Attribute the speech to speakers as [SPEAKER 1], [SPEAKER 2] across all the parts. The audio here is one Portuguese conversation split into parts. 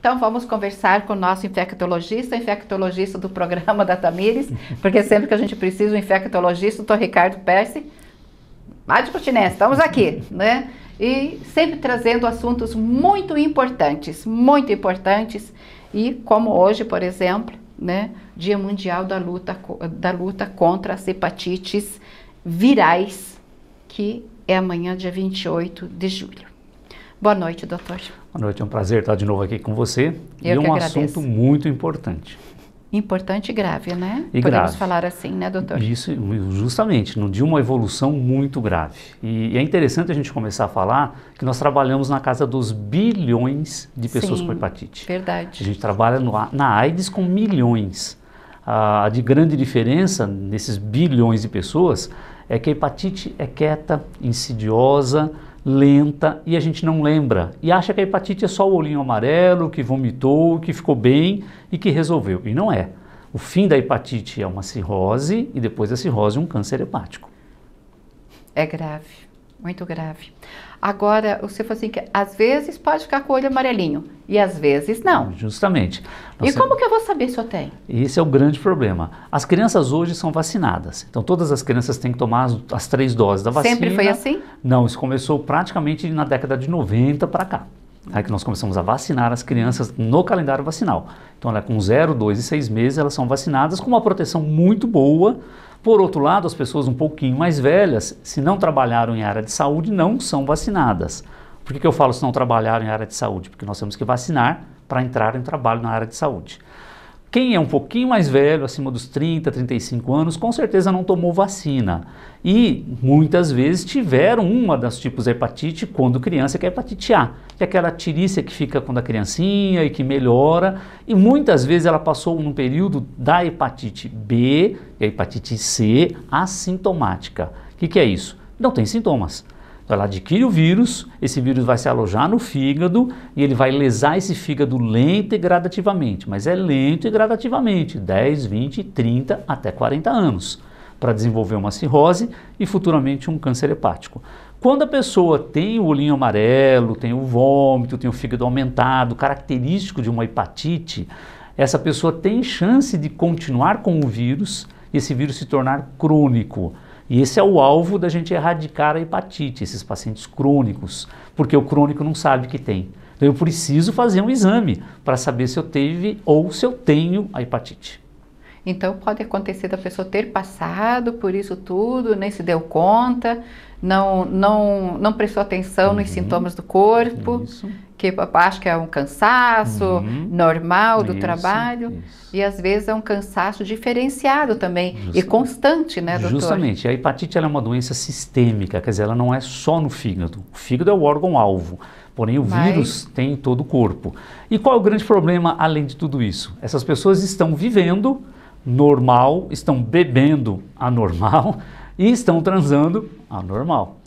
[SPEAKER 1] Então vamos conversar com o nosso infectologista, infectologista do programa da Tamires, porque sempre que a gente precisa, o infectologista, o Ricardo Perse, Rádio Continense, estamos aqui, né? E sempre trazendo assuntos muito importantes, muito importantes, e como hoje, por exemplo, né, Dia Mundial da Luta, da Luta contra as Hepatites Virais, que é amanhã, dia 28 de julho. Boa noite, doutor.
[SPEAKER 2] Boa noite, é um prazer estar de novo aqui com você. Eu e é um agradeço. assunto muito importante.
[SPEAKER 1] Importante e grave, né? E Podemos grave. falar assim, né, doutor?
[SPEAKER 2] Isso, justamente, no de uma evolução muito grave. E, e, é interessante a gente começar a falar que nós trabalhamos na casa dos bilhões de pessoas Sim, com hepatite. Verdade. A gente trabalha no, na AIDS com milhões. A ah, de grande diferença nesses bilhões de pessoas é que a hepatite é quieta, insidiosa, lenta e a gente não lembra e acha que a hepatite é só o olhinho amarelo, que vomitou, que ficou bem e que resolveu. E não é. O fim da hepatite é uma cirrose e depois da cirrose um câncer hepático.
[SPEAKER 1] É grave, muito grave. Agora, você falou assim que às vezes pode ficar com o olho amarelinho e às vezes não.
[SPEAKER 2] Justamente. e como
[SPEAKER 1] que eu vou saber se eu tenho?
[SPEAKER 2] isso é o grande problema. As crianças hoje são vacinadas. Então todas as crianças têm que tomar as, as três doses da vacina. Sempre foi assim? Não, isso começou praticamente na década de 90 para cá. Aí tá? que nós começamos a vacinar as crianças no calendário vacinal. Então, ela, é com 0, 2 e 6 meses, elas são vacinadas com uma proteção muito boa por outro lado, as pessoas um pouquinho mais velhas, se não trabalharam em área de saúde, não são vacinadas. Por que, que eu falo se não trabalharam em área de saúde? Porque nós temos que vacinar para entrar em trabalho na área de saúde. Quem é um pouquinho mais velho, acima dos 30, 35 anos, com certeza não tomou vacina. E muitas vezes tiveram uma das tipos de hepatite quando criança, que é a hepatite A, que é aquela tirícia que fica quando a criancinha e que melhora. E muitas vezes ela passou num período da hepatite B e é a hepatite C assintomática. O que, que é isso? Não tem sintomas. Ela adquire o vírus, esse vírus vai se alojar no fígado e ele vai lesar esse fígado lento e gradativamente, mas é lento e gradativamente, 10, 20, 30 até 40 anos, para desenvolver uma cirrose e futuramente um câncer hepático. Quando a pessoa tem o olhinho amarelo, tem o vômito, tem o fígado aumentado, característico de uma hepatite, essa pessoa tem chance de continuar com o vírus e esse vírus se tornar crônico. E esse é o alvo da gente erradicar a hepatite, esses pacientes crônicos, porque o crônico não sabe que tem. Então eu preciso fazer um exame para saber se eu teve ou se eu tenho a hepatite.
[SPEAKER 1] Então pode acontecer da pessoa ter passado por isso tudo, nem se deu conta, não não não prestou atenção uhum. nos sintomas do corpo. Isso que acho que é um cansaço
[SPEAKER 2] uhum. normal do isso, trabalho
[SPEAKER 1] isso. e às vezes é um cansaço diferenciado também e constante, né, doutor? Justamente.
[SPEAKER 2] A hepatite é uma doença sistêmica, quer dizer, ela não é só no fígado. O fígado é o órgão alvo. Porém, o Mas... vírus tem em todo o corpo. E qual é o grande problema além de tudo isso? Essas pessoas estão vivendo normal, estão bebendo anormal e estão transando anormal.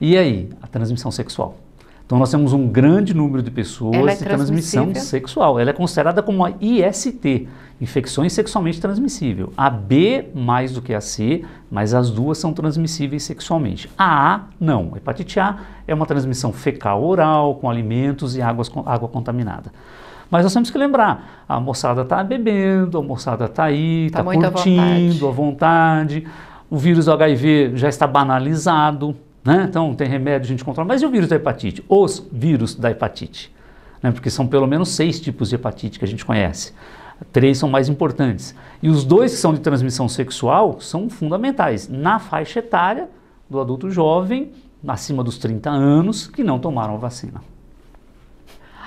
[SPEAKER 2] E aí, a transmissão sexual? Então nós temos um grande número de pessoas é de transmissão sexual. Ela é considerada como uma IST, infecções sexualmente transmissível. A B mais do que a C, mas as duas são transmissíveis sexualmente. A A não. A hepatite A é uma transmissão fecal oral com alimentos e águas, água contaminada. Mas nós temos que lembrar, a moçada está bebendo, a moçada está aí, está tá, tá curtindo à vontade. à vontade. O vírus do HIV já está banalizado, né? Então tem remédio, a gente controla. Mas e o vírus da hepatite? Os vírus da hepatite. Né? Porque são pelo menos seis tipos de hepatite que a gente conhece. Três são mais importantes. E os dois que são de transmissão sexual são fundamentais na faixa etária do adulto jovem, acima dos 30 anos, que não tomaram a vacina.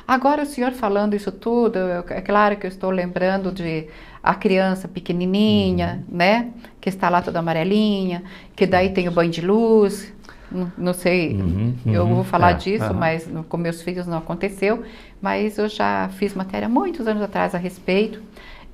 [SPEAKER 1] Agora, o senhor falando isso tudo, é claro que eu estou lembrando de a criança pequenininha, uhum. né? Que está lá toda amarelinha, que daí tem o banho de luz, não, não sei, uhum, eu uhum. vou falar é, disso, é. mas com meus filhos não aconteceu. Mas eu já fiz matéria muitos anos atrás a respeito.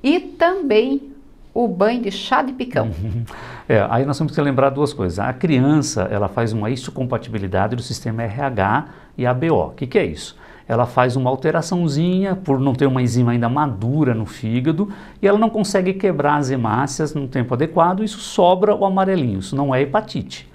[SPEAKER 1] E também o banho de chá de picão.
[SPEAKER 2] Uhum. É, aí nós temos que lembrar duas coisas. A criança, ela faz uma isocompatibilidade do sistema RH e ABO. O que, que é isso? Ela faz uma alteraçãozinha por não ter uma enzima ainda madura no fígado e ela não consegue quebrar as hemácias no tempo adequado. Isso sobra o amarelinho. Isso não é hepatite.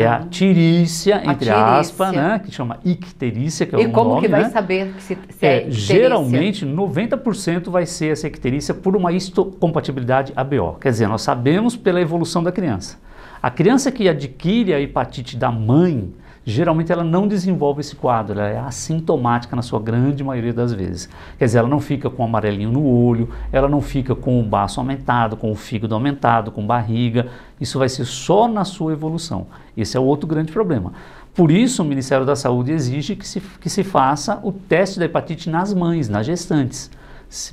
[SPEAKER 2] É a hum. tirícia, entre aspas, né? Que chama icterícia, que é o nome, E como que vai né?
[SPEAKER 1] saber se, se é, é Geralmente,
[SPEAKER 2] 90% vai ser essa icterícia por uma histocompatibilidade ABO. Quer dizer, nós sabemos pela evolução da criança. A criança que adquire a hepatite da mãe, geralmente ela não desenvolve esse quadro, ela é assintomática na sua grande maioria das vezes. Quer dizer, ela não fica com amarelinho no olho, ela não fica com o baço aumentado, com o fígado aumentado, com barriga. Isso vai ser só na sua evolução. Esse é o outro grande problema. Por isso, o Ministério da Saúde exige que se, que se faça o teste da hepatite nas mães, nas gestantes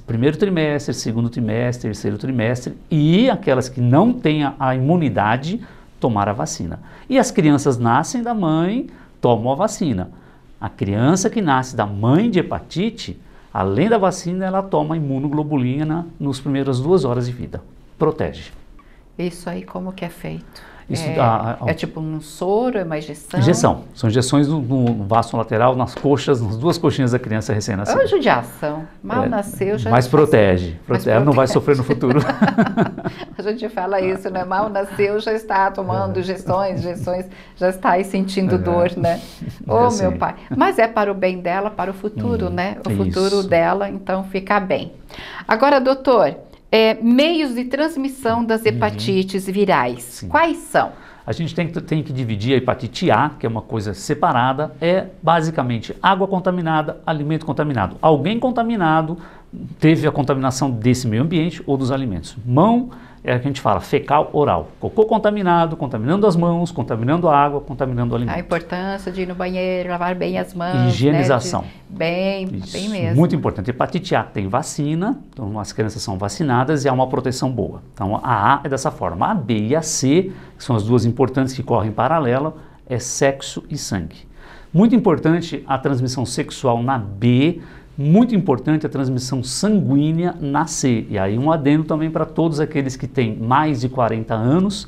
[SPEAKER 2] primeiro trimestre, segundo trimestre, terceiro trimestre, e aquelas que não têm a, imunidade tomar a vacina. E as crianças nascem da mãe, tomam a vacina. A criança que nasce da mãe de hepatite, além da vacina, ela toma imunoglobulina nas primeiras duas horas de vida. Protege.
[SPEAKER 1] Isso aí como que é feito? Isso, é, a, a, é, tipo um soro, é uma injeção? Injeção.
[SPEAKER 2] São injeções no, no vaso lateral, nas coxas, nas duas coxinhas da criança recém-nascida. É uma
[SPEAKER 1] judiação. Mal é, nasceu, já... Mas
[SPEAKER 2] protege. protege. Ela não vai sofrer no futuro.
[SPEAKER 1] a gente fala isso, né? Mal nasceu, já está tomando é. injeções, injeções, já está aí sentindo é. dor, né? Ô, oh, meu pai. Mas é para o bem dela, para o futuro, hum, né? O futuro isso. dela, então fica bem. Agora, doutor é, meios de transmissão das uhum. hepatites uhum. virais. Sim. Quais são?
[SPEAKER 2] A gente tem que, tem que dividir a hepatite A, que é uma coisa separada, é basicamente água contaminada, alimento contaminado. Alguém contaminado teve a contaminação desse meio ambiente ou dos alimentos. Mão, é a que a gente fala fecal oral. Cocô contaminado, contaminando as mãos, contaminando a água, contaminando o alimento. A importância
[SPEAKER 1] de ir no banheiro, lavar bem as mãos. Higienização. Né? De, bem, Isso, bem mesmo. Muito
[SPEAKER 2] importante. Hepatite A tem vacina, então as crianças são vacinadas e há uma proteção boa. Então a A é dessa forma. A B e a C, que são as duas importantes que correm em paralelo, é sexo e sangue. Muito importante a transmissão sexual na B, muito importante a transmissão sanguínea nascer. E aí um adendo também para todos aqueles que têm mais de 40 anos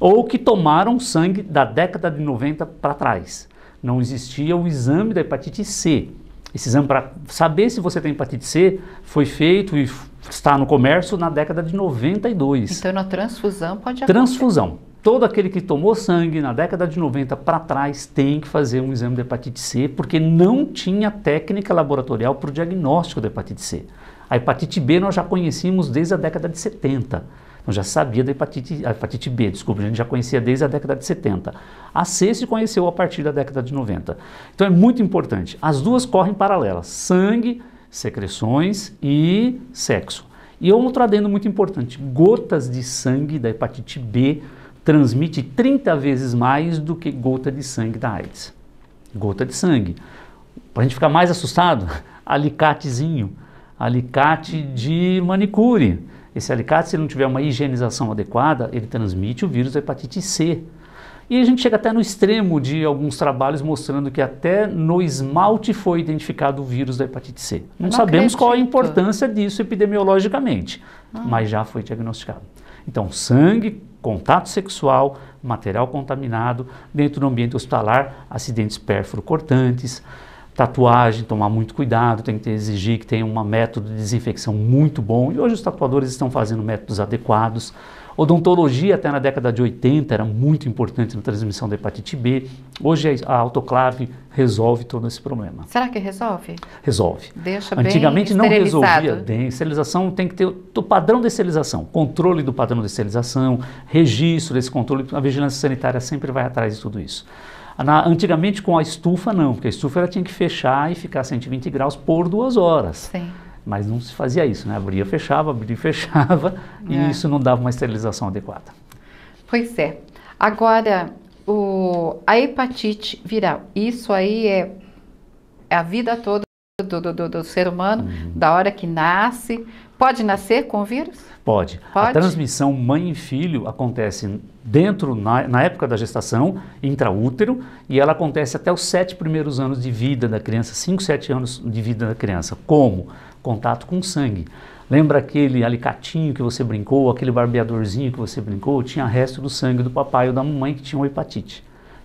[SPEAKER 2] ou que tomaram sangue da década de 90 para trás. Não existia o exame da hepatite C. Esse exame para saber se você tem hepatite C foi feito e está no comércio na década de 92. Então, na transfusão
[SPEAKER 1] pode acontecer. Transfusão
[SPEAKER 2] todo aquele que tomou sangue na década de 90 para trás tem que fazer um exame de hepatite C, porque não tinha técnica laboratorial para o diagnóstico da hepatite C. A hepatite B nós já conhecíamos desde a década de 70. Então já sabia da hepatite, a hepatite B, desculpa, a gente já conhecia desde a década de 70. A C se conheceu a partir da década de 90. Então é muito importante. As duas correm paralelas: sangue, secreções e sexo. E outro adendo muito importante: gotas de sangue da hepatite B transmite 30 vezes mais do que gota de sangue da AIDS. Gota de sangue. Para a gente ficar mais assustado, alicatezinho, alicate de manicure. Esse alicate, se não tiver uma higienização adequada, ele transmite o vírus da hepatite C. E a gente chega até no extremo de alguns trabalhos mostrando que até no esmalte foi identificado o vírus da hepatite C. Não, não sabemos acredito. qual a importância disso epidemiologicamente, ah. mas já foi diagnosticado. Então, sangue contato sexual, material contaminado, dentro do ambiente hospitalar, acidentes pérfuro-cortantes, tatuagem, tomar muito cuidado, tem que exigir que tenha um método de desinfecção muito bom. E hoje os tatuadores estão fazendo métodos adequados. Odontologia até na década de 80 era muito importante na transmissão da hepatite B. Hoje a autoclave resolve todo esse problema.
[SPEAKER 1] Será que resolve? Resolve. Deixa Antigamente bem não resolvia
[SPEAKER 2] bem. Esterilização tem que ter o padrão de esterilização, controle do padrão de esterilização, registro desse controle. A vigilância sanitária sempre vai atrás de tudo isso. Na, antigamente com a estufa não, porque a estufa ela tinha que fechar e ficar a 120 graus por duas horas. Sim. Mas não se fazia isso, né? Abria, fechava, abria, fechava, é. e isso não dava uma esterilização adequada.
[SPEAKER 1] Pois é. Agora, o, a hepatite viral, isso aí é, é a vida toda do, do, do ser humano, uhum. da hora que nasce. Pode nascer com o vírus?
[SPEAKER 2] Pode. Pode. A transmissão mãe e filho acontece dentro, na, na, época da gestação, intraútero, e ela acontece até os sete primeiros anos de vida da criança, cinco, sete anos de vida da criança. Como? contato com o sangue. Lembra aquele alicatinho que você brincou, aquele barbeadorzinho que você brincou? Tinha resto do sangue do papai ou da mamãe que tinha hepatite.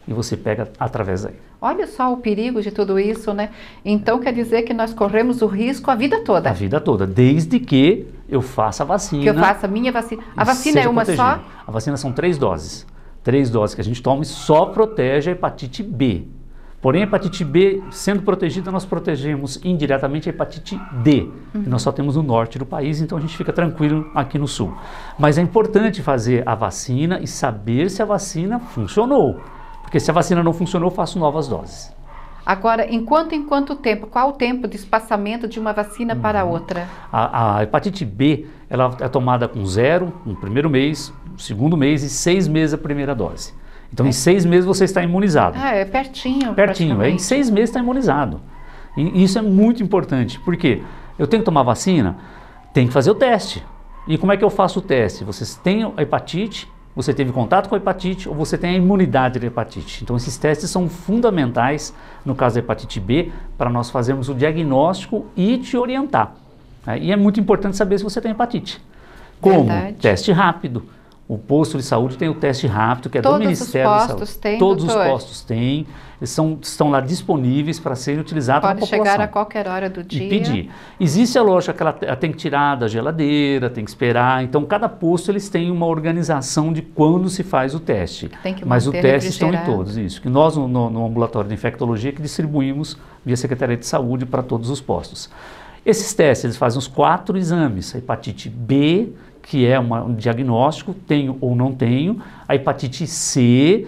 [SPEAKER 2] E você pega através daí.
[SPEAKER 1] Olha só o perigo de tudo isso, né? Então quer dizer que nós corremos o risco a vida toda. A
[SPEAKER 2] vida toda, desde que eu faça a vacina. Que eu faça
[SPEAKER 1] a minha vacina. A vacina é uma protegido. só?
[SPEAKER 2] A vacina são três doses. Três doses que a gente toma e só protege a hepatite B. Porém, a hepatite B, sendo protegida, nós protegemos indiretamente a hepatite D, uhum. nós só temos no norte do país, então a gente fica tranquilo aqui no sul. Mas é importante fazer a vacina e saber se a vacina funcionou. Porque se a vacina não funcionou, eu faço novas doses.
[SPEAKER 1] Agora, em quanto em quanto tempo? Qual o tempo de espaçamento de uma vacina uhum. para outra?
[SPEAKER 2] A, a, hepatite B ela é tomada com zero no primeiro mês, no segundo mês e seis meses a primeira dose. Então, é. em seis meses você está imunizado.
[SPEAKER 1] Ah, é pertinho.
[SPEAKER 2] Pertinho, é, em seis meses está imunizado. E isso é muito importante. Por quê? Eu tenho que tomar vacina? Tem que fazer o teste. E como é que eu faço o teste? Você tem a hepatite, você teve contato com a hepatite ou você tem a imunidade da hepatite. Então, esses testes são fundamentais, no caso da hepatite B, para nós fazermos o diagnóstico e te orientar. É, e é muito importante saber se você tem hepatite. Como? Verdade. Teste rápido o posto de saúde tem o teste rápido, que é Todos do Ministério da Saúde. Todos os postos têm, Todos os postos têm. Eles são, estão lá disponíveis para serem utilizados Pode chegar a
[SPEAKER 1] qualquer hora do dia. E pedir.
[SPEAKER 2] Existe a loja que ela, ela tem que tirar da geladeira, tem que esperar. Então, cada posto eles têm uma organização de quando se faz o teste. Tem que Mas o teste estão em todos, isso. Que nós, no, no ambulatório de infectologia, que distribuímos via Secretaria de Saúde para todos os postos. Esses testes, eles fazem uns quatro exames, hepatite B, que é uma, um diagnóstico, tenho ou não tenho, a hepatite C,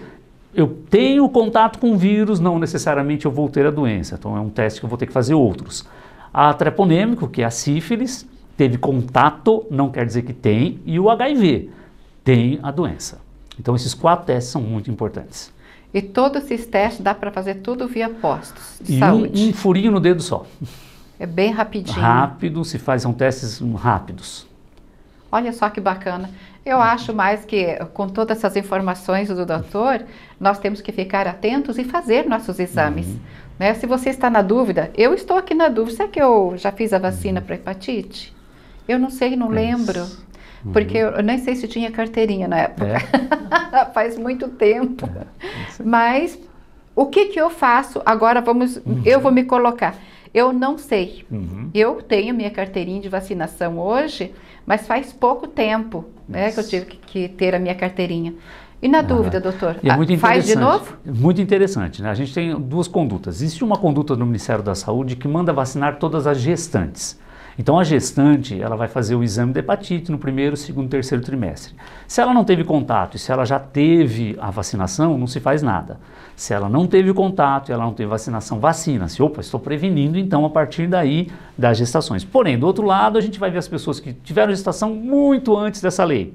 [SPEAKER 2] eu tenho contato com vírus, não necessariamente eu vou ter a doença, então é um teste que eu vou ter que fazer outros. A treponêmico, que é a sífilis, teve contato, não quer dizer que tem, e o HIV, tem a doença. Então esses quatro testes são muito importantes.
[SPEAKER 1] E todos esses testes dá para fazer tudo via postos de e saúde.
[SPEAKER 2] Um, um furinho no dedo só.
[SPEAKER 1] É bem rapidinho. Rápido,
[SPEAKER 2] se fazem são testes hum, rápidos.
[SPEAKER 1] Olha só que bacana. Eu acho mais que, com todas essas informações do doutor, nós temos que ficar atentos e fazer nossos exames. Uhum. Né? Se você está na dúvida, eu estou aqui na dúvida, será que eu já fiz a vacina uhum. para hepatite? Eu não sei, não lembro. Uhum. Porque eu, nem sei se tinha carteirinha na época. É. Faz muito tempo. É. Mas o que, que eu faço? Agora vamos, uhum. eu vou me colocar. Eu não sei. Uhum. Eu tenho minha carteirinha de vacinação hoje, mas faz pouco tempo né, que eu tive que, que ter a minha carteirinha. E na ah, dúvida, é. doutor, é faz de novo?
[SPEAKER 2] É muito interessante. Né? A gente tem duas condutas. Existe uma conduta no Ministério da Saúde que manda vacinar todas as gestantes. Então a gestante, ela vai fazer o exame de hepatite no primeiro, segundo, terceiro trimestre. Se ela não teve contato e se ela já teve a vacinação, não se faz nada. Se ela não teve contato e ela não teve vacinação, vacina-se. Opa, estou prevenindo então a partir daí das gestações. Porém, do outro lado, a gente vai ver as pessoas que tiveram gestação muito antes dessa lei.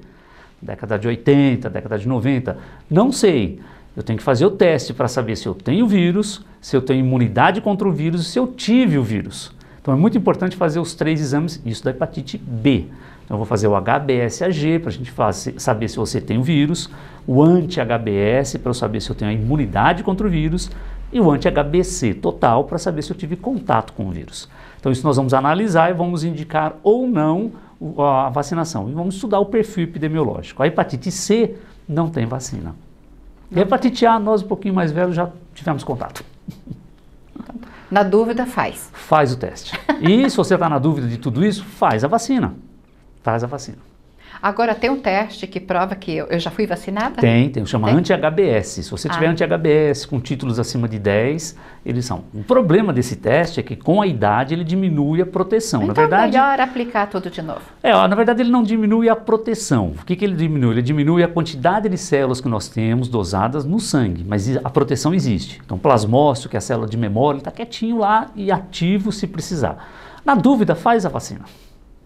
[SPEAKER 2] Década de 80, década de 90, não sei. Eu tenho que fazer o teste para saber se eu tenho vírus, se eu tenho imunidade contra o vírus e se eu tive o vírus. Então é muito importante fazer os três exames, isso da hepatite B. Então eu vou fazer o HBsAg para a gente fazer, saber se você tem o vírus, o anti-HBs para eu saber se eu tenho a imunidade contra o vírus e o anti-HBC total para saber se eu tive contato com o vírus. Então isso nós vamos analisar e vamos indicar ou não a vacinação e vamos estudar o perfil epidemiológico. A hepatite C não tem vacina. E a hepatite A, nós um pouquinho mais velhos já tivemos contato. Tá na dúvida, faz. Faz o teste. E se você está na dúvida de tudo isso, faz a vacina. Faz a vacina.
[SPEAKER 1] Agora, tem um teste que prova que eu, eu já fui vacinada? Tem,
[SPEAKER 2] tem, chama anti-HBS. Se você ah. tiver anti-HBS com títulos acima de 10, eles são. O problema desse teste é que com a idade ele diminui a proteção. Então, na verdade, melhor
[SPEAKER 1] aplicar tudo de novo.
[SPEAKER 2] É, ó, na verdade ele não diminui a proteção. O que, que ele diminui? Ele diminui a quantidade de células que nós temos dosadas no sangue, mas a proteção existe. Então, plasmócito, que é a célula de memória, está quietinho lá e ativo se precisar. Na dúvida, faz a vacina.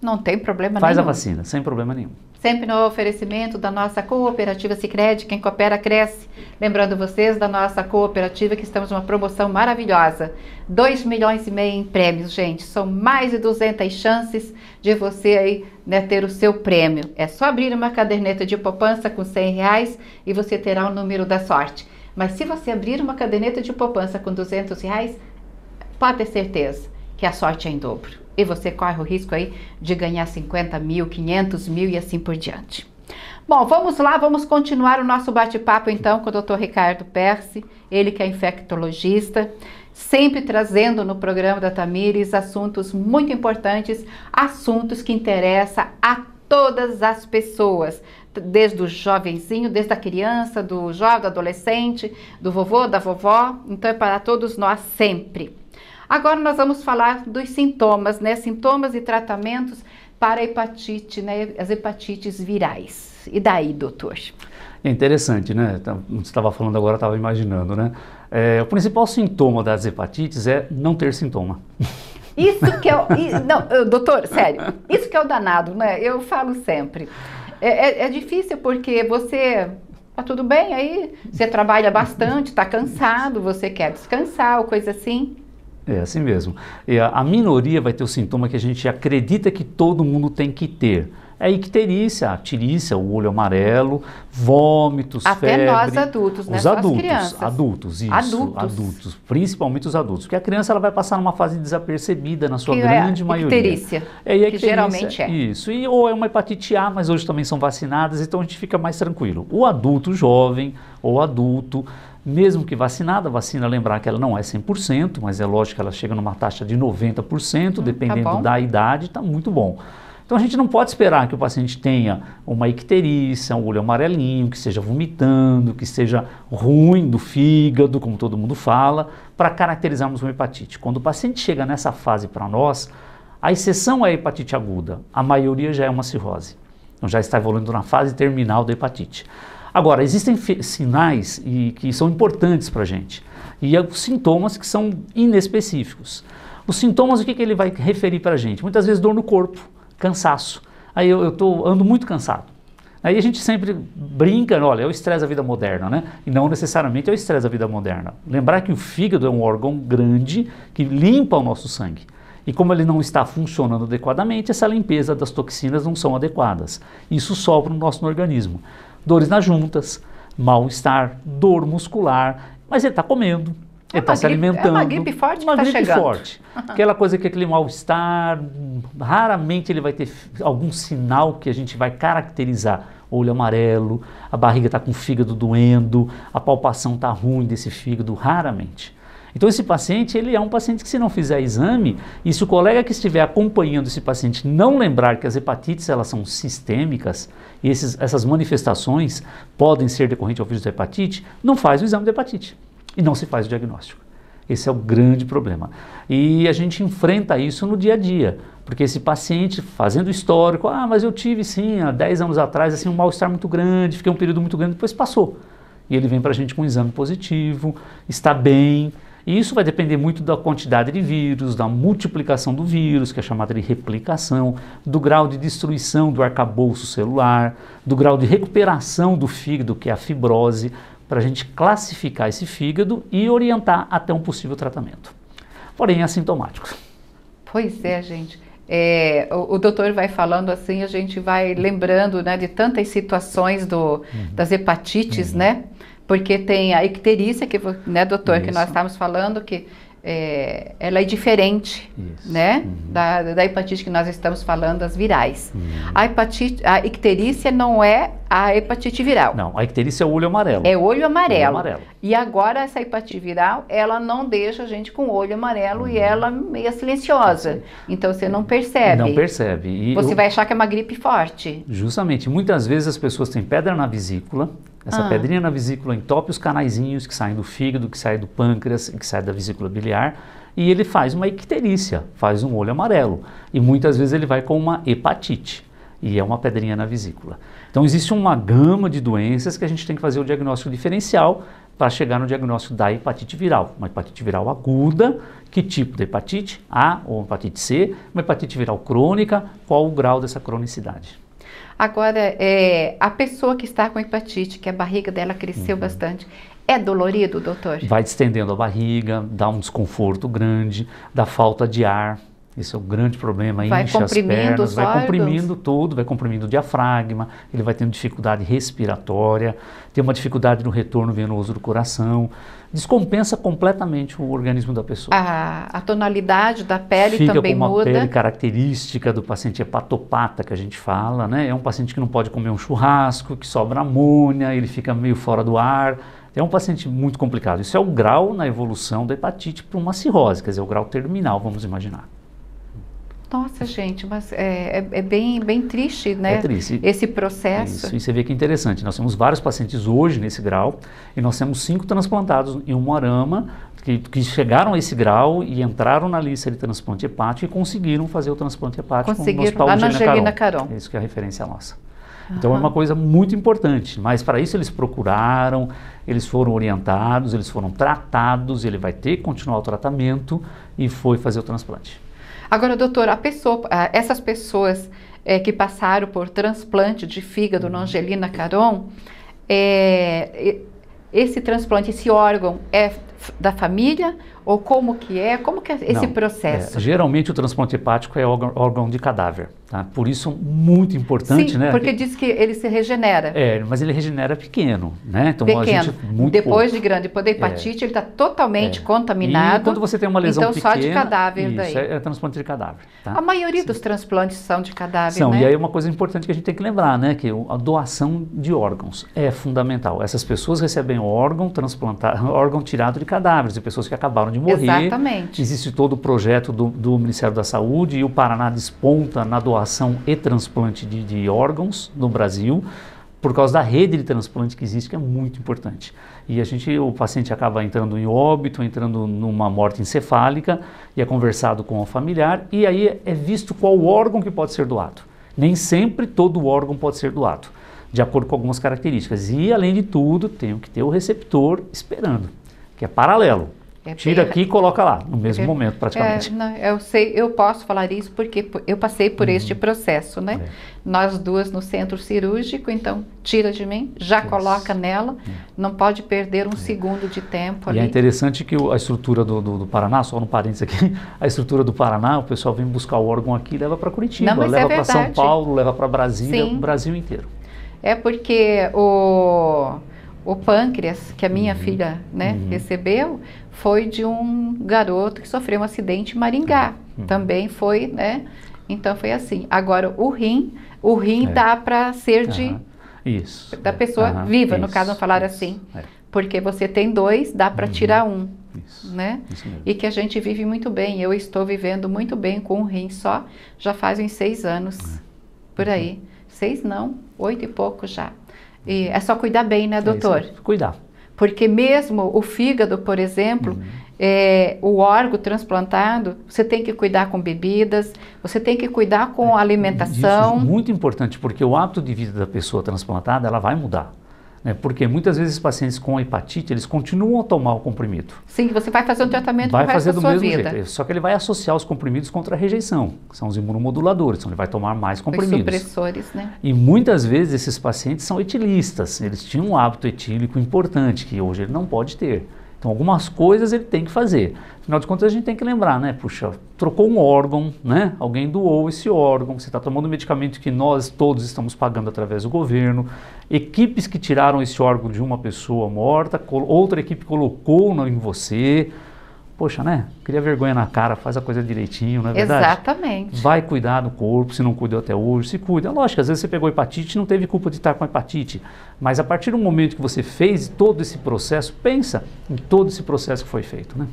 [SPEAKER 1] Não tem problema Faz nenhum. Faz
[SPEAKER 2] a vacina, sem problema nenhum.
[SPEAKER 1] Sempre no oferecimento da nossa cooperativa Sicredi, quem coopera cresce. Lembrando vocês da nossa cooperativa que estamos numa promoção maravilhosa. 2 milhões e meio em prêmios, gente. São mais de 200 chances de você aí né, ter o seu prêmio. É só abrir uma caderneta de poupança com 100 reais e você terá o número da sorte. Mas se você abrir uma caderneta de poupança com 200 reais, pode ter certeza que a sorte é em dobro. E você corre o risco aí de ganhar 50 mil, 500 mil e assim por diante. Bom, vamos lá, vamos continuar o nosso bate-papo então com o Dr. Ricardo Perse, ele que é infectologista, sempre trazendo no programa da Tamires assuntos muito importantes, assuntos que interessam a todas as pessoas, desde o jovenzinho, desde a criança, do jovem, do adolescente, do vovô, da vovó, então é para todos nós sempre. Agora nós vamos falar dos sintomas, né? Sintomas e tratamentos para hepatite, né? As hepatites virais. E daí, doutor?
[SPEAKER 2] É interessante, né? Tá, você estava falando agora, estava imaginando, né? É, o principal sintoma das hepatites é não ter sintoma.
[SPEAKER 1] Isso que é o. Não, doutor, sério, isso que é o danado, né? Eu falo sempre. É, é, é difícil porque você. Tá tudo bem aí? Você trabalha bastante, tá cansado, você quer descansar ou coisa assim.
[SPEAKER 2] É assim mesmo. E a, a minoria vai ter o sintoma que a gente acredita que todo mundo tem que ter é icterícia, a tirícia, o olho amarelo, vômitos, Até febre. Até nós adultos, né? Os Só adultos, as adultos, isso, adultos. adultos, principalmente os adultos, porque a criança ela vai passar numa fase desapercebida na sua que é grande é maioria. Icterícia, é, icterícia, que geralmente é. Isso, e, ou é uma hepatite A, mas hoje também são vacinadas, então a gente fica mais tranquilo. O adulto jovem ou adulto mesmo que vacinada, a vacina, lembrar que ela não é 100%, mas é lógico que ela chega numa taxa de 90%, hum, tá dependendo tá da idade, está muito bom. Então a gente não pode esperar que o paciente tenha uma icterícia, um olho amarelinho, que seja vomitando, que seja ruim do fígado, como todo mundo fala, para caracterizarmos uma hepatite. Quando o paciente chega nessa fase para nós, a exceção é a hepatite aguda, a maioria já é uma cirrose. Então já está evoluindo na fase terminal da hepatite. Agora, existem sinais e, que são importantes para a gente e é os sintomas que são inespecíficos. Os sintomas, o que, que ele vai referir para a gente? Muitas vezes dor no corpo, cansaço. Aí eu, eu tô, ando muito cansado. Aí a gente sempre brinca, olha, é o estresse da vida moderna, né? E não necessariamente é o estresse da vida moderna. Lembrar que o fígado é um órgão grande que limpa o nosso sangue. E como ele não está funcionando adequadamente, essa limpeza das toxinas não são adequadas. Isso sopra no nosso organismo dores nas juntas, mal-estar, dor muscular, mas ele está comendo, é ele está se alimentando. É uma gripe forte uma que tá gripe chegando. forte. Aquela coisa que aquele mal-estar, raramente ele vai ter algum sinal que a gente vai caracterizar. Olho amarelo, a barriga está com o fígado doendo, a palpação está ruim desse fígado, raramente. Então esse paciente, ele é um paciente que se não fizer exame, e se o colega que estiver acompanhando esse paciente não lembrar que as hepatites elas são sistêmicas, e esses, essas manifestações podem ser decorrentes ao vírus da hepatite, não faz o exame de hepatite e não se faz o diagnóstico. Esse é o grande problema. E a gente enfrenta isso no dia a dia, porque esse paciente fazendo histórico, ah, mas eu tive sim, há 10 anos atrás, assim, um mal-estar muito grande, fiquei um período muito grande, depois passou. E ele vem para a gente com um exame positivo, está bem, e isso vai depender muito da quantidade de vírus, da multiplicação do vírus, que é chamada de replicação, do grau de destruição do arcabouço celular, do grau de recuperação do fígado, que é a fibrose, para a gente classificar esse fígado e orientar até um possível tratamento. Porém, assintomáticos.
[SPEAKER 1] Pois é, gente. É, o, o, doutor vai falando assim, a gente vai lembrando né, de tantas situações do, uhum. das hepatites, uhum. né? Porque tem a icterícia, que, né, doutor, Isso. que nós estávamos falando, que é, ela é diferente, né, uhum. da, da hepatite que nós estamos falando, as virais. Uhum. A hepatite, a icterícia não é a hepatite viral.
[SPEAKER 2] Não, a icterícia é o olho amarelo. É olho amarelo. olho amarelo.
[SPEAKER 1] E agora essa hepatite viral, ela não deixa a gente com olho amarelo uhum. e ela meio silenciosa. Então você não percebe. Não
[SPEAKER 2] percebe. E você eu... vai
[SPEAKER 1] achar que é uma gripe forte.
[SPEAKER 2] Justamente. Muitas vezes as pessoas têm pedra na vesícula, essa ah. pedrinha na vesícula entope os canaizinhos que saem do fígado, que saem do pâncreas, que saem da vesícula biliar. E ele faz uma icterícia, faz um olho amarelo. E muitas vezes ele vai com uma hepatite. E é uma pedrinha na vesícula. Então existe uma gama de doenças que a gente tem que fazer o diagnóstico diferencial para chegar no diagnóstico da hepatite viral. Uma hepatite viral aguda, que tipo de hepatite? A ou hepatite C? Uma hepatite viral crônica, qual o grau dessa cronicidade?
[SPEAKER 1] Agora, é, a pessoa que está com hepatite, que a barriga dela cresceu uhum. bastante, é dolorido, doutor?
[SPEAKER 2] Vai distendendo a barriga, dá um desconforto grande, dá falta de ar, esse é o grande problema, vai enche as pernas, vai comprimindo tudo, vai comprimindo o diafragma, ele vai tendo dificuldade respiratória, tem uma dificuldade no retorno venoso do coração, descompensa completamente o organismo da pessoa.
[SPEAKER 1] A, a tonalidade da pele Fica também muda. Fica com uma muda. pele
[SPEAKER 2] característica do paciente hepatopata que a gente fala, né? É um paciente que não pode comer um churrasco, que sobra amônia, ele fica meio fora do ar, é um paciente muito complicado. Isso é o grau na evolução da hepatite para uma cirrose, quer dizer, é o grau terminal, vamos imaginar.
[SPEAKER 1] Nossa, gente, mas é, é, é bem, bem triste, né? É triste. Esse processo. Isso,
[SPEAKER 2] e você vê que é interessante. Nós temos vários pacientes hoje nesse grau e nós temos cinco transplantados em um arama que, que, chegaram a esse grau e entraram na lista de transplante hepático e conseguiram fazer o transplante hepático conseguiram, no Hospital lá A Angelina Caron. Caron. É isso que é a referência nossa. Então uhum. é uma coisa muito importante, mas para isso eles procuraram, eles foram orientados, eles foram tratados, ele vai ter que continuar o tratamento e foi fazer o transplante.
[SPEAKER 1] Agora, doutor, pessoa, essas pessoas é, que passaram por transplante de fígado na uhum. Angelina Caron, é, esse transplante, esse órgão é da família ou como que é? Como que é esse Não, é, processo? É,
[SPEAKER 2] geralmente o transplante hepático é órgão, órgão de cadáver, tá? Por isso muito importante, Sim, né? porque
[SPEAKER 1] diz que ele se regenera.
[SPEAKER 2] É, mas ele regenera pequeno, né? Então pequeno. a gente muito Depois pouco. de
[SPEAKER 1] grande poder é. hepatite, é. ele está totalmente é. contaminado. E quando você
[SPEAKER 2] tem uma lesão então, pequena... Então só de cadáver isso, daí. É, é, transplante de cadáver. Tá? A
[SPEAKER 1] maioria Sim. dos transplantes são de cadáver, são, né? E aí
[SPEAKER 2] uma coisa importante que a gente tem que lembrar, né? Que a doação de órgãos é fundamental. Essas pessoas recebem órgão transplantado, órgão tirado de cadáveres, de pessoas que acabaram morrer. Exatamente. Existe todo o projeto do, do Ministério da Saúde e o Paraná desponta na doação e transplante de, de órgãos no Brasil por causa da rede de transplante que existe, que é muito importante. E a gente, o paciente acaba entrando em óbito, entrando numa morte encefálica, e é conversado com o familiar, e aí é visto qual órgão que pode ser doado. Nem sempre todo órgão pode ser doado, de acordo com algumas características. E, além de tudo, tem que ter o receptor esperando, que é paralelo. É Tira bem... aqui e coloca lá, no mesmo é, momento praticamente. É,
[SPEAKER 1] não, eu sei, eu posso falar isso porque eu passei por uhum. este processo, né? É. Nós duas no centro cirúrgico, então tira de mim, já coloca nela, é. não pode perder um é. segundo de tempo. E ali. é
[SPEAKER 2] interessante que a estrutura do, do, do, Paraná, só no parênteses aqui, a estrutura do Paraná, o pessoal vem buscar o órgão aqui, leva para Curitiba, não, leva para São Paulo, leva para Brasília, o Brasil inteiro.
[SPEAKER 1] É porque o o pâncreas que a minha uhum. filha né, uhum. recebeu foi de um garoto que sofreu um acidente em Maringá. Uhum. Também foi, né? Então foi assim. Agora o rim, o rim é. dá para ser de
[SPEAKER 2] isso. da pessoa viva, isso. no caso não falar assim, é.
[SPEAKER 1] porque você tem dois, dá para uhum. tirar um. Isso, né? Isso e que a gente vive muito bem. Eu estou vivendo muito bem com um rim só, já faz uns seis anos, é. por aí. Uhum. Seis não, oito e pouco já. E é só cuidar bem, né, é doutor? É cuidar. Porque mesmo o fígado, por exemplo, uhum. é, o órgão transplantado, você tem que cuidar com bebidas, você tem que cuidar com é, alimentação. Isso é
[SPEAKER 2] muito importante, porque o hábito de vida da pessoa transplantada, ela vai mudar. Né? Porque muitas vezes pacientes com hepatite, eles continuam a tomar o comprimido.
[SPEAKER 1] Sim, você vai fazer um tratamento Vai fazer do mesmo vida. jeito,
[SPEAKER 2] só que ele vai associar os comprimidos contra a rejeição, que são os imunomoduladores, então ele vai tomar mais comprimidos. Os
[SPEAKER 1] supressores, né?
[SPEAKER 2] E muitas vezes esses pacientes são etilistas, eles tinham um hábito etílico importante, que hoje ele não pode ter. Então, algumas coisas ele tem que fazer. Afinal de contas, a gente tem que lembrar, né? Puxa, trocou um órgão, né? Alguém doou esse órgão, você está tomando um medicamento que nós todos estamos pagando através do governo. Equipes que tiraram esse órgão de uma pessoa morta, outra equipe colocou em você poxa, né? Cria vergonha na cara, faz a coisa direitinho, não é verdade?
[SPEAKER 1] Exatamente. Vai
[SPEAKER 2] cuidar do corpo, se não cuidou até hoje, se cuida. Lógico, às vezes você pegou hepatite não teve culpa de estar com hepatite. Mas a partir do momento que você fez todo esse processo, pensa em todo esse processo que foi feito, né?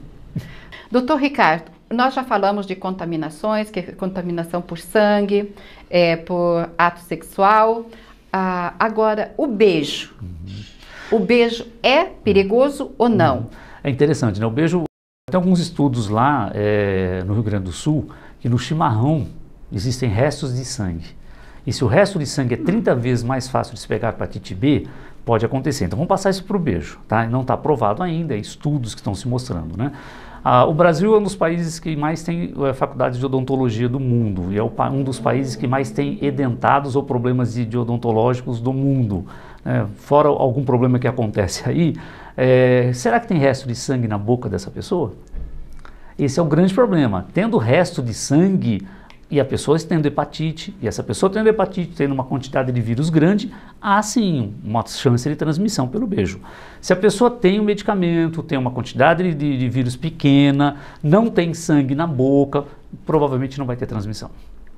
[SPEAKER 1] Doutor Ricardo, nós já falamos de contaminações, que é contaminação por sangue, é, por ato sexual. Ah, agora, o beijo. Uhum. O beijo é perigoso uhum. ou não? Uhum.
[SPEAKER 2] É interessante, né? O beijo tem alguns estudos lá é, no Rio Grande do Sul que no chimarrão existem restos de sangue. E se o resto de sangue é 30 vezes mais fácil de se pegar para B, pode acontecer. Então vamos passar isso para o beijo, tá? Não está provado ainda, é estudos que estão se mostrando, né? Ah, o Brasil é um dos países que mais tem é, faculdades de odontologia do mundo e é o, um dos países que mais tem edentados ou problemas de, de odontológicos do mundo. É, fora algum problema que acontece aí, é, será que tem resto de sangue na boca dessa pessoa? Esse é o grande problema. Tendo resto de sangue e a pessoa tendo hepatite, e essa pessoa tendo hepatite, tendo uma quantidade de vírus grande, há sim uma chance de transmissão pelo beijo. Se a pessoa tem o um medicamento, tem uma quantidade de, de vírus pequena, não tem sangue na boca, provavelmente não vai ter transmissão.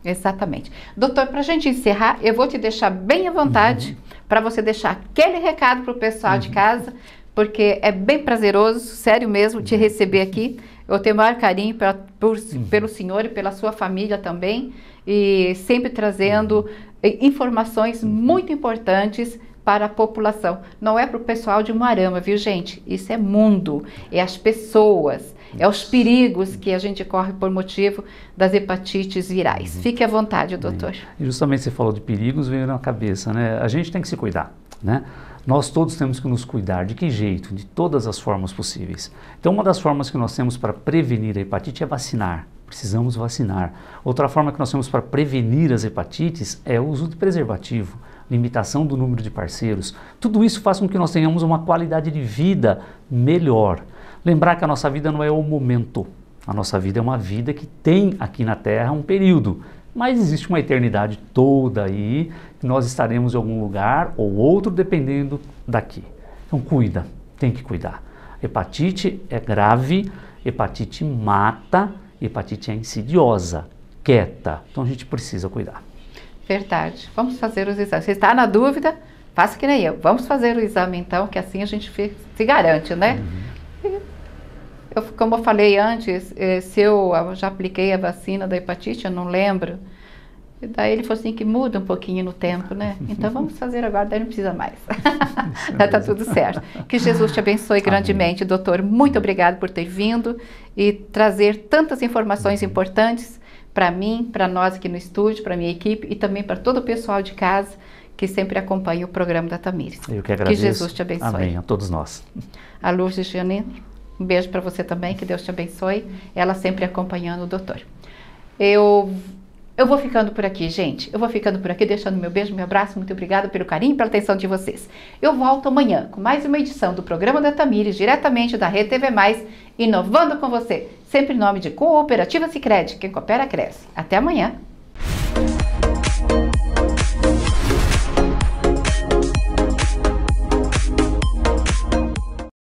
[SPEAKER 1] Exatamente. Doutor, para a gente encerrar, eu vou te deixar bem à vontade uhum. para você deixar aquele recado para o pessoal uhum. de casa porque é bem prazeroso, sério mesmo, te uhum. receber aqui. Eu tenho o maior carinho pra, por, uhum. pelo senhor e pela sua família também, e sempre trazendo uhum. informações uhum. muito importantes para a população. Não é para o pessoal de Moarama, viu, gente? Isso é mundo, é as pessoas, é os perigos que a gente corre por motivo das hepatites virais. Uhum. Fique à vontade,
[SPEAKER 2] doutor. E justamente você falou de perigos, veio na cabeça, né? A gente tem que se cuidar, né? Nós todos temos que nos cuidar. De que jeito? De todas as formas possíveis. Então, uma das formas que nós temos para prevenir a hepatite é vacinar. Precisamos vacinar. Outra forma que nós temos para prevenir as hepatites é o uso de preservativo, limitação do número de parceiros. Tudo isso faz com que nós tenhamos uma qualidade de vida melhor. Lembrar que a nossa vida não é o momento. A nossa vida é uma vida que tem aqui na Terra um período mas existe uma eternidade toda aí, nós estaremos em algum lugar ou outro dependendo daqui. Então cuida, tem que cuidar. Hepatite é grave, hepatite mata, hepatite é insidiosa, quieta. Então a gente precisa cuidar.
[SPEAKER 1] Verdade. Vamos fazer os exames. Você está na dúvida? Faça que nem eu. Vamos fazer o exame então, que assim a gente se garante, né? Uhum. Eu, como eu falei antes, eh, se eu, eu já apliquei a vacina da hepatite, eu não lembro. E daí ele falou assim que muda um pouquinho no tempo, né? Então vamos fazer agora, daí não precisa mais. Já está é tá tudo certo. Que Jesus te abençoe grandemente, Amém. doutor. Muito obrigado por ter vindo e trazer tantas informações importantes para mim, para nós aqui no estúdio, para minha equipe e também para todo o pessoal de casa que sempre acompanha o programa da Tamires. Eu que agradeço. Que Jesus te abençoe. Amém. A todos nós. A de Janine. Um beijo para você também, que Deus te abençoe. Ela sempre acompanhando o doutor. Eu eu vou ficando por aqui, gente. Eu vou ficando por aqui, deixando meu beijo, meu abraço. Muito obrigada pelo carinho e pela atenção de vocês. Eu volto amanhã com mais uma edição do programa da Tamires, diretamente da Rede TV Mais, inovando com você. Sempre em nome de Cooperativa Sicredi. Quem coopera, cresce. Até amanhã.